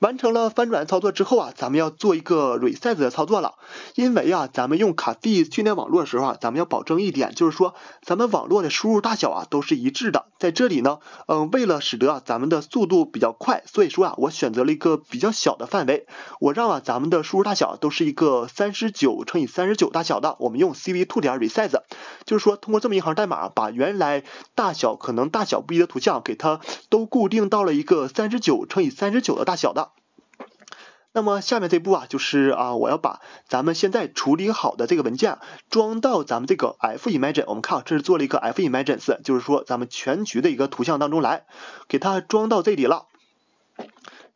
完成了翻转操作之后啊，咱们要做一个 resize 的操作了。因为啊，咱们用卡 a 训练网络的时候啊，咱们要保证一点，就是说咱们网络的输入大小啊都是一致的。在这里呢，嗯，为了使得啊咱们的速度比较快，所以说啊我选择了一个比较小的范围，我让啊咱们的输入大小都是一个三十九乘以三十九大小的。我们用 cv to 点 resize。就是说，通过这么一行代码，把原来大小可能大小不一的图像，给它都固定到了一个三十九乘以三十九的大小的。那么下面这步啊，就是啊，我要把咱们现在处理好的这个文件装到咱们这个 f image。我们看，这是做了一个 f images，就是说咱们全局的一个图像当中来，给它装到这里了。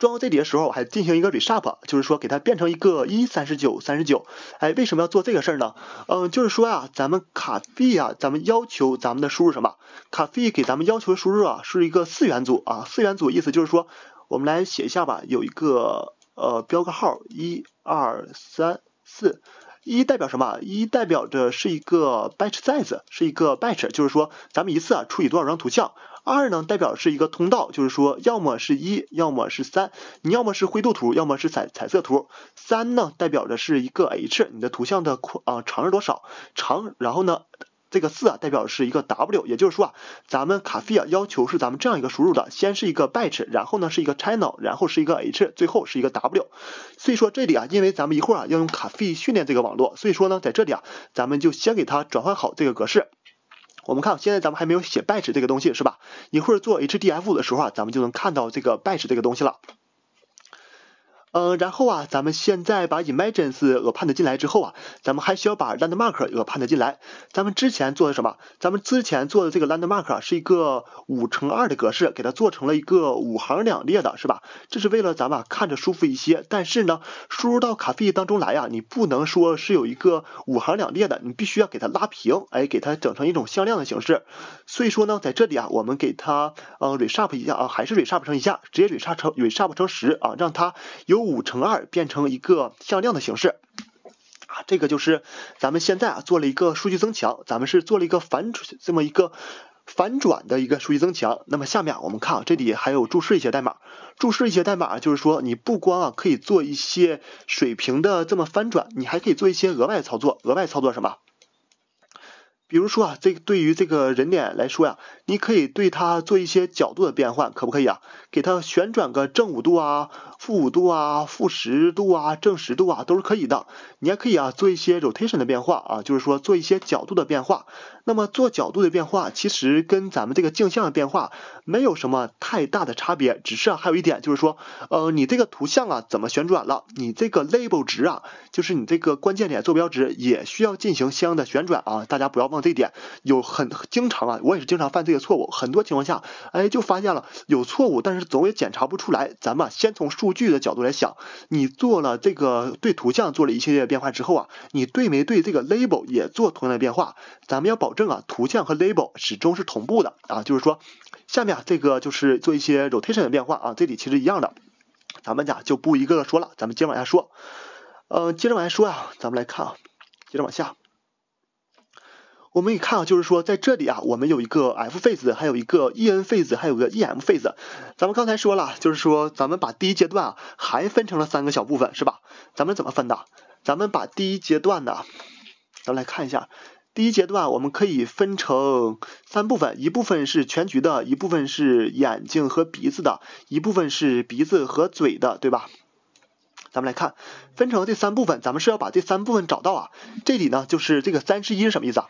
装到这里的时候还进行一个 reshape，就是说给它变成一个一三十九三十九。哎，为什么要做这个事儿呢？嗯，就是说啊，咱们卡币啊，咱们要求咱们的输入什么？卡币给咱们要求的输入啊是一个四元组啊，四元组意思就是说，我们来写一下吧，有一个呃标个号一二三四，一代表什么？一代表着是一个 batch size，是一个 batch，就是说咱们一次啊处理多少张图像。二呢代表是一个通道，就是说要么是一，要么是三，你要么是灰度图，要么是彩彩色图。三呢代表的是一个 h，你的图像的宽啊长是多少长，然后呢这个四啊代表是一个 w，也就是说啊，咱们卡费啊要求是咱们这样一个输入的，先是一个 batch，然后呢是一个 channel，然后是一个 h，最后是一个 w。所以说这里啊，因为咱们一会儿啊要用卡费训练这个网络，所以说呢在这里啊，咱们就先给它转换好这个格式。我们看，现在咱们还没有写 batch 这个东西，是吧？一会儿做 HDF 的时候啊，咱们就能看到这个 batch 这个东西了。嗯，然后啊，咱们现在把 images 个判断进来之后啊，咱们还需要把 landmark 个判断进来。咱们之前做的什么？咱们之前做的这个 landmark 是一个五乘二的格式，给它做成了一个五行两列的，是吧？这是为了咱们看着舒服一些。但是呢，输入到 cafe 当中来呀，你不能说是有一个五行两列的，你必须要给它拉平，哎，给它整成一种向量的形式。所以说呢，在这里啊，我们给它呃 reshape 一下啊，还是 reshape 成一下，直接 reshape 成 reshape 成十啊，让它由五乘二变成一个向量的形式啊，这个就是咱们现在啊做了一个数据增强，咱们是做了一个反这么一个反转的一个数据增强。那么下面我们看啊，这里还有注释一些代码，注释一些代码就是说你不光啊可以做一些水平的这么翻转，你还可以做一些额外操作，额外操作什么？比如说啊这对于这个人脸来说呀，你可以对它做一些角度的变换，可不可以啊？给它旋转个正五度啊？负五度啊，负十度啊，正十度啊，都是可以的。你还可以啊做一些 rotation 的变化啊，就是说做一些角度的变化。那么做角度的变化，其实跟咱们这个镜像的变化没有什么太大的差别，只是啊还有一点就是说，呃，你这个图像啊怎么旋转了，你这个 label 值啊，就是你这个关键点坐标值也需要进行相应的旋转啊。大家不要忘这点，有很经常啊，我也是经常犯这个错误。很多情况下，哎，就发现了有错误，但是总也检查不出来。咱们先从数。数据的角度来想，你做了这个对图像做了一系列变化之后啊，你对没对这个 label 也做同样的变化？咱们要保证啊，图像和 label 始终是同步的啊，就是说下面啊这个就是做一些 rotation 的变化啊，这里其实一样的，咱们讲就不一个个说了，咱们接着往下说，呃，接着往下说啊，咱们来看啊，接着往下。我们一看啊，就是说在这里啊，我们有一个 F 飞子，还有一个 E N 飞子，还有个 E M 飞子。咱们刚才说了，就是说咱们把第一阶段啊，还分成了三个小部分，是吧？咱们怎么分的？咱们把第一阶段呢，咱们来看一下，第一阶段我们可以分成三部分，一部分是全局的，一部分是眼睛和鼻子的，一部分是鼻子和嘴的，对吧？咱们来看，分成这三部分，咱们是要把这三部分找到啊。这里呢，就是这个三十一是什么意思啊？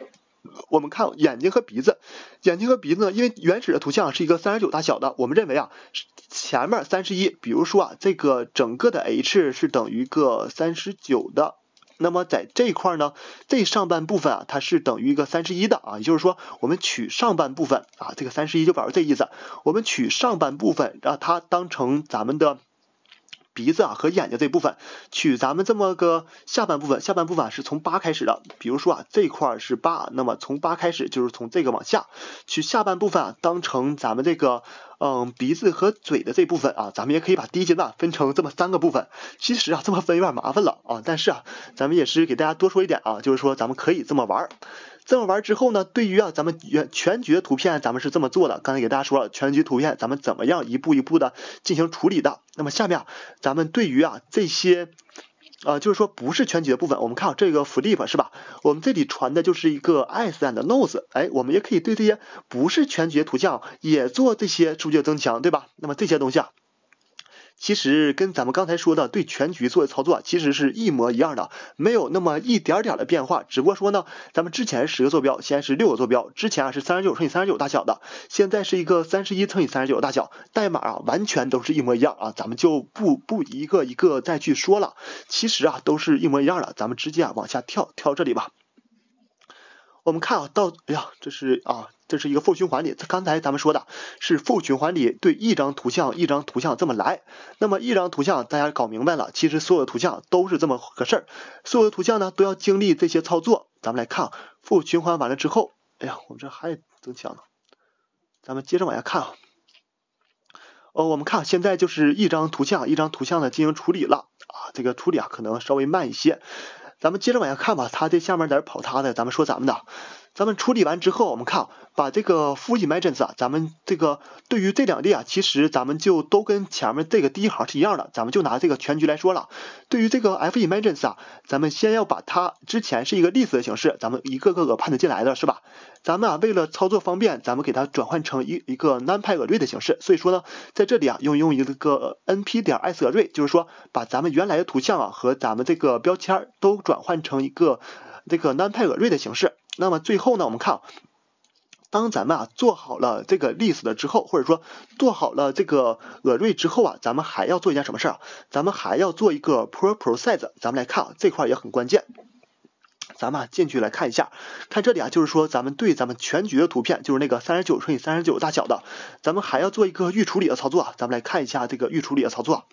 我们看眼睛和鼻子，眼睛和鼻子呢？因为原始的图像是一个三十九大小的，我们认为啊，前面三十一，比如说啊，这个整个的 H 是等于个三十九的，那么在这一块呢，这上半部分啊，它是等于一个三十一的啊，也就是说，我们取上半部分啊，这个三十一就表示这意思，我们取上半部分，让它当成咱们的。鼻子啊和眼睛这部分，取咱们这么个下半部分，下半部分是从八开始的。比如说啊，这块是八，那么从八开始就是从这个往下，取下半部分啊当成咱们这个嗯鼻子和嘴的这部分啊，咱们也可以把第一阶段分成这么三个部分。其实啊这么分有点麻烦了啊，但是啊咱们也是给大家多说一点啊，就是说咱们可以这么玩。这么玩之后呢，对于啊咱们全全局的图片，咱们是这么做的。刚才给大家说了全局图片，咱们怎么样一步一步的进行处理的。那么下面咱们对于啊这些啊就是说不是全局的部分，我们看这个 flip 是吧？我们这里传的就是一个 eyes and nose，哎，我们也可以对这些不是全局图像也做这些数据增强，对吧？那么这些东西啊。其实跟咱们刚才说的对全局做的操作其实是一模一样的，没有那么一点点的变化。只不过说呢，咱们之前十个坐标，现在是六个坐标，之前啊是三十九乘以三十九大小的，现在是一个三十一乘以三十九大小，代码啊完全都是一模一样啊，咱们就不不一个一个再去说了，其实啊都是一模一样的，咱们直接啊往下跳跳这里吧。我们看啊，到，哎呀，这是啊。这是一个负循环里，刚才咱们说的是负循环里对一张图像一张图像这么来。那么一张图像大家搞明白了，其实所有的图像都是这么个事儿，所有的图像呢都要经历这些操作。咱们来看，负循环完了之后，哎呀，我们这还增强呢。咱们接着往下看啊。哦，我们看现在就是一张图像一张图像的进行处理了啊。这个处理啊可能稍微慢一些。咱们接着往下看吧，它这下面在这跑它的，咱们说咱们的。咱们处理完之后，我们看，把这个 F image 啊，咱们这个对于这两列啊，其实咱们就都跟前面这个第一行是一样的，咱们就拿这个全局来说了。对于这个 F image 啊，咱们先要把它之前是一个 list 的形式，咱们一个个个判断进来的是吧？咱们啊为了操作方便，咱们给它转换成一一个 numpy array 的形式。所以说呢，在这里啊，用用一个 np 点 array，就是说把咱们原来的图像啊和咱们这个标签都转换成一个这个 numpy array 的形式。那么最后呢，我们看，当咱们啊做好了这个 l s 史了之后，或者说做好了这个 a 瑞之后啊，咱们还要做一件什么事儿？咱们还要做一个 proprocess，咱们来看这块也很关键。咱们啊、进去来看一下，看这里啊，就是说咱们对咱们全局的图片，就是那个三十九乘以三十九大小的，咱们还要做一个预处理的操作。咱们来看一下这个预处理的操作。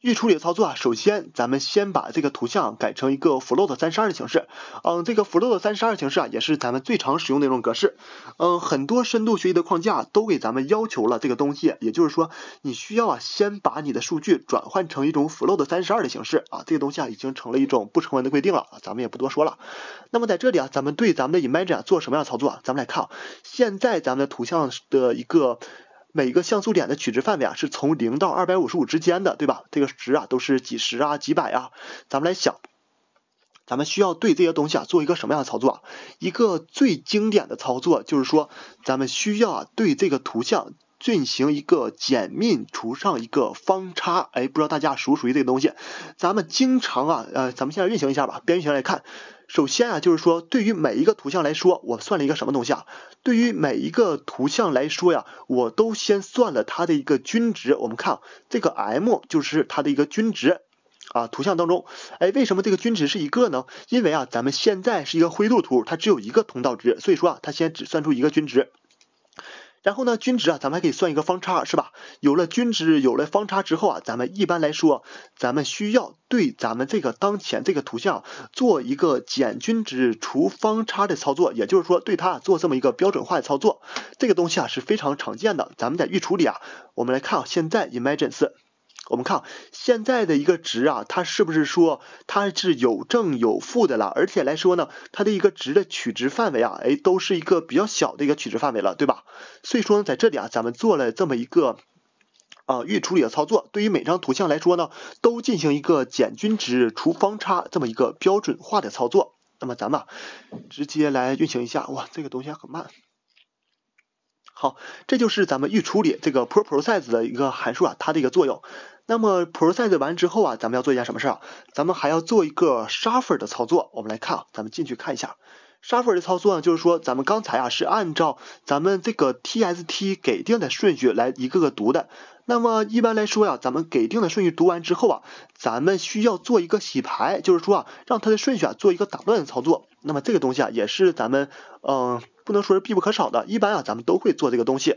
预处理的操作啊，首先咱们先把这个图像改成一个 float 三十二的形式。嗯，这个 float 三十二形式啊，也是咱们最常使用的一种格式。嗯，很多深度学习的框架都给咱们要求了这个东西，也就是说，你需要啊先把你的数据转换成一种 float 三十二的形式啊，这个东西啊已经成了一种不成文的规定了，咱们也不多说了。那么在这里啊，咱们对咱们的 image 做什么样的操作？咱们来看，现在咱们的图像的一个。每个像素点的取值范围啊，是从零到二百五十五之间的，对吧？这个值啊，都是几十啊、几百啊。咱们来想，咱们需要对这些东西啊做一个什么样的操作？一个最经典的操作就是说，咱们需要啊对这个图像进行一个减幂除上一个方差。哎，不知道大家熟不熟于这个东西？咱们经常啊，呃，咱们现在运行一下吧，边运行来看。首先啊，就是说对于每一个图像来说，我算了一个什么东西啊？对于每一个图像来说呀，我都先算了它的一个均值。我们看这个 M 就是它的一个均值啊。图像当中，哎，为什么这个均值是一个呢？因为啊，咱们现在是一个灰度图，它只有一个通道值，所以说啊，它先只算出一个均值。然后呢，均值啊，咱们还可以算一个方差，是吧？有了均值，有了方差之后啊，咱们一般来说，咱们需要对咱们这个当前这个图像做一个减均值除方差的操作，也就是说对它做这么一个标准化的操作。这个东西啊是非常常见的。咱们在预处理啊，我们来看啊，现在 images。我们看现在的一个值啊，它是不是说它是有正有负的了？而且来说呢，它的一个值的取值范围啊，哎，都是一个比较小的一个取值范围了，对吧？所以说在这里啊，咱们做了这么一个啊预处理的操作，对于每张图像来说呢，都进行一个减均值除方差这么一个标准化的操作。那么咱们直接来运行一下，哇，这个东西还很慢。好，这就是咱们预处理这个 pro process 的一个函数啊，它的一个作用。那么 process 完之后啊，咱们要做一件什么事儿？咱们还要做一个 shuffle 的操作。我们来看啊，咱们进去看一下 shuffle 的操作呢，就是说咱们刚才啊是按照咱们这个 T S T 给定的顺序来一个个读的。那么一般来说呀，咱们给定的顺序读完之后啊，咱们需要做一个洗牌，就是说啊，让它的顺序啊做一个打乱的操作。那么这个东西啊，也是咱们嗯。不能说是必不可少的，一般啊，咱们都会做这个东西。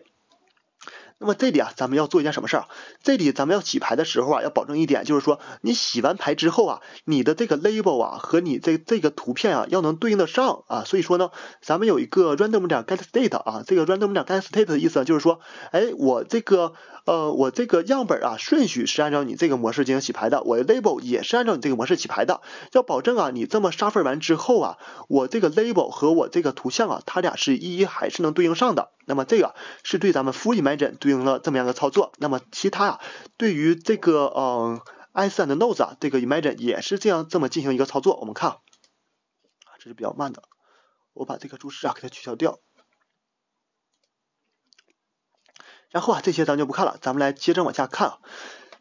那么这里啊，咱们要做一件什么事儿？这里咱们要洗牌的时候啊，要保证一点，就是说你洗完牌之后啊，你的这个 label 啊和你这这个图片啊要能对应得上啊。所以说呢，咱们有一个 random 点 get state 啊，这个 random 点 get state 的意思就是说，哎，我这个呃，我这个样本啊顺序是按照你这个模式进行洗牌的，我的 label 也是按照你这个模式洗牌的，要保证啊，你这么 shuffle 完之后啊，我这个 label 和我这个图像啊，它俩是一一还是能对应上的。那么这个是对咱们 full imagine 对。了这么样的操作，那么其他啊，对于这个嗯 e s and nose 啊，这个 imagine 也是这样这么进行一个操作。我们看，啊，这是比较慢的，我把这个注释啊给它取消掉。然后啊，这些咱就不看了，咱们来接着往下看啊。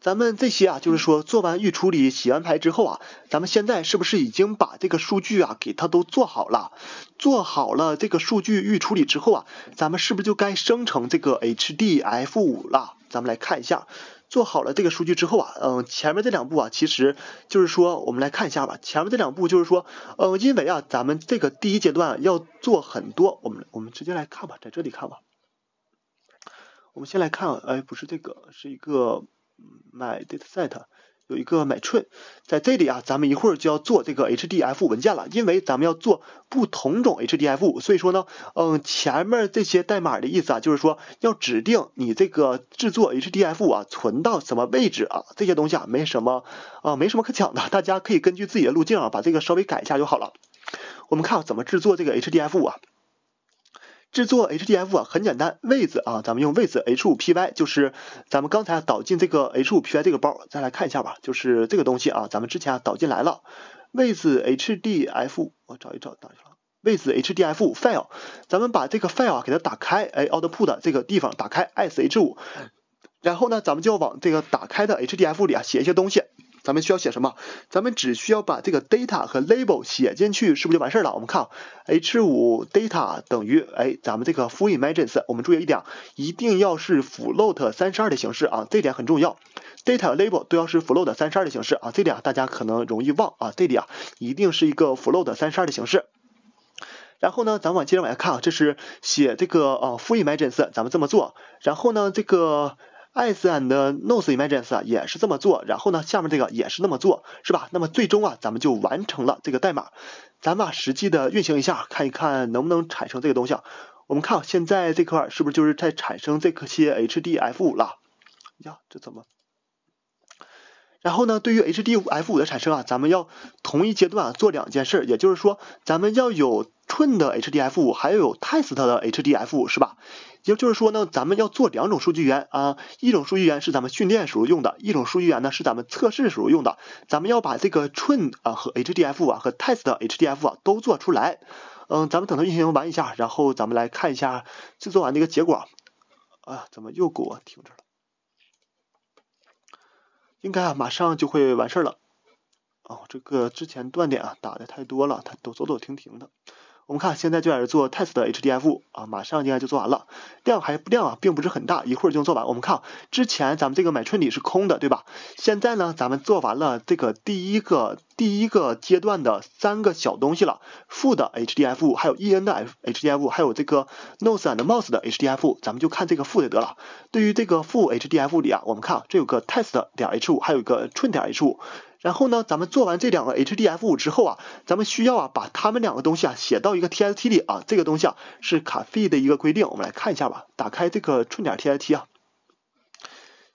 咱们这些啊，就是说做完预处理、洗完牌之后啊，咱们现在是不是已经把这个数据啊给它都做好了？做好了这个数据预处理之后啊，咱们是不是就该生成这个 HDF5 了？咱们来看一下，做好了这个数据之后啊，嗯，前面这两步啊，其实就是说，我们来看一下吧。前面这两步就是说，嗯，因为啊，咱们这个第一阶段要做很多，我们我们直接来看吧，在这里看吧。我们先来看，哎，不是这个，是一个。my dataset 有一个 my train，在这里啊，咱们一会儿就要做这个 HDF 文件了，因为咱们要做不同种 HDF，所以说呢，嗯，前面这些代码的意思啊，就是说要指定你这个制作 HDF 啊，存到什么位置啊，这些东西啊，没什么啊，没什么可讲的，大家可以根据自己的路径啊，把这个稍微改一下就好了。我们看怎么制作这个 HDF 啊。制作 HDF 啊很简单，位置啊，咱们用位置 H5PY，就是咱们刚才导进这个 H5PY 这个包，再来看一下吧，就是这个东西啊，咱们之前啊导进来了。位置 HDF，我找一找，打去了。位置 HDF file，咱们把这个 file 啊给它打开，哎，output 这个地方打开 SH5，然后呢，咱们就往这个打开的 HDF 里啊写一些东西。咱们需要写什么？咱们只需要把这个 data 和 label 写进去，是不是就完事儿了？我们看，h5 data 等于，哎，咱们这个 full image，我们注意一点，一定要是 float 32的形式啊，这点很重要。data 和 label 都要是 float 32的形式啊，这点大家可能容易忘啊，这里啊一定是一个 float 32的形式。然后呢，咱往接着往下看啊，这是写这个呃 full image，咱们这么做。然后呢，这个。e e s and nose images 啊也是这么做，然后呢，下面这个也是这么做，是吧？那么最终啊，咱们就完成了这个代码。咱们实际的运行一下，看一看能不能产生这个东西。我们看现在这块是不是就是在产生这些 HDF 五了？呀，这怎么？然后呢，对于 HDF 五的产生啊，咱们要同一阶段做两件事，也就是说，咱们要有 t r a n 的 HDF 五，还有 test 的 HDF 五，是吧？也就是说呢，咱们要做两种数据源啊，一种数据源是咱们训练时候用的，一种数据源呢是咱们测试时候用的。咱们要把这个 train 啊和 hdf 啊和 test hdf 啊都做出来。嗯，咱们等它运行完一下，然后咱们来看一下制作完的一个结果。啊，怎么又给我停止了？应该啊，马上就会完事儿了。哦，这个之前断点啊打的太多了，它都走走停停的。我们看，现在就开始做 test 的 HDF 啊，马上应该就做完了。量还不量啊，并不是很大，一会儿就能做完。我们看，之前咱们这个买春里是空的，对吧？现在呢，咱们做完了这个第一个。第一个阶段的三个小东西了，负的 hdf，还有 e n 的 f hdf，还有这个 nose and mouth 的 hdf，咱们就看这个负的得了。对于这个负 hdf 里啊，我们看啊，这有个 test 点 h5，还有一个 t train 点 h5。然后呢，咱们做完这两个 hdf 之后啊，咱们需要啊把它们两个东西啊写到一个 t x t 里啊，这个东西啊是卡费 f 的一个规定。我们来看一下吧，打开这个寸点 t i t 啊。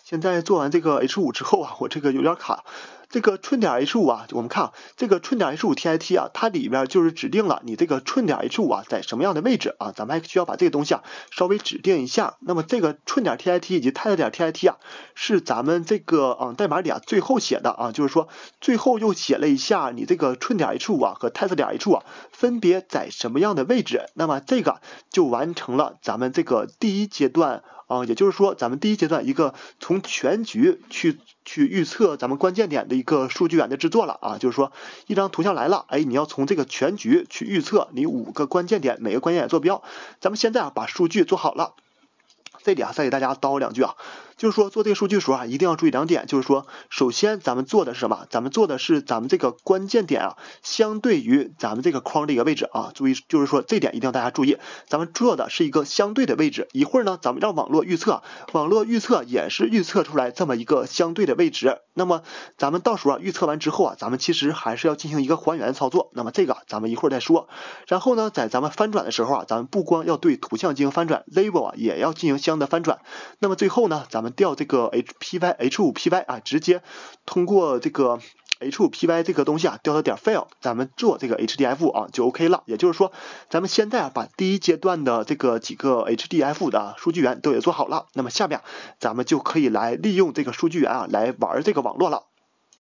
现在做完这个 h5 之后啊，我这个有点卡。这个寸点 H 五啊，我们看这个寸点 H 五 TIT 啊，它里边就是指定了你这个寸点 H 五啊在什么样的位置啊，咱们还需要把这个东西啊稍微指定一下。那么这个寸点 TIT 以及泰勒点 TIT 啊，是咱们这个嗯代码里啊最后写的啊，就是说最后又写了一下你这个寸点 H 五啊和泰勒点 H 五啊分别在什么样的位置。那么这个就完成了咱们这个第一阶段。啊，也就是说，咱们第一阶段一个从全局去去预测咱们关键点的一个数据源的制作了啊，就是说一张图像来了，哎，你要从这个全局去预测你五个关键点每个关键点坐标，咱们现在啊把数据做好了，这里啊再给大家叨两句啊。就是说做这个数据的时候啊，一定要注意两点，就是说，首先咱们做的是什么？咱们做的是咱们这个关键点啊，相对于咱们这个框的一个位置啊，注意，就是说这点一定要大家注意。咱们做的是一个相对的位置，一会儿呢，咱们让网络预测，网络预测也是预测出来这么一个相对的位置。那么咱们到时候啊，预测完之后啊，咱们其实还是要进行一个还原操作。那么这个咱们一会儿再说。然后呢，在咱们翻转的时候啊，咱们不光要对图像进行翻转，label 啊也要进行相应的翻转。那么最后呢，咱们。调这个 hpy h5py 啊，直接通过这个 h5py 这个东西啊，调到点 fail，咱们做这个 hdf 啊就 ok 了。也就是说，咱们现在啊把第一阶段的这个几个 hdf 的数据源都也做好了，那么下面咱们就可以来利用这个数据源啊来玩这个网络了。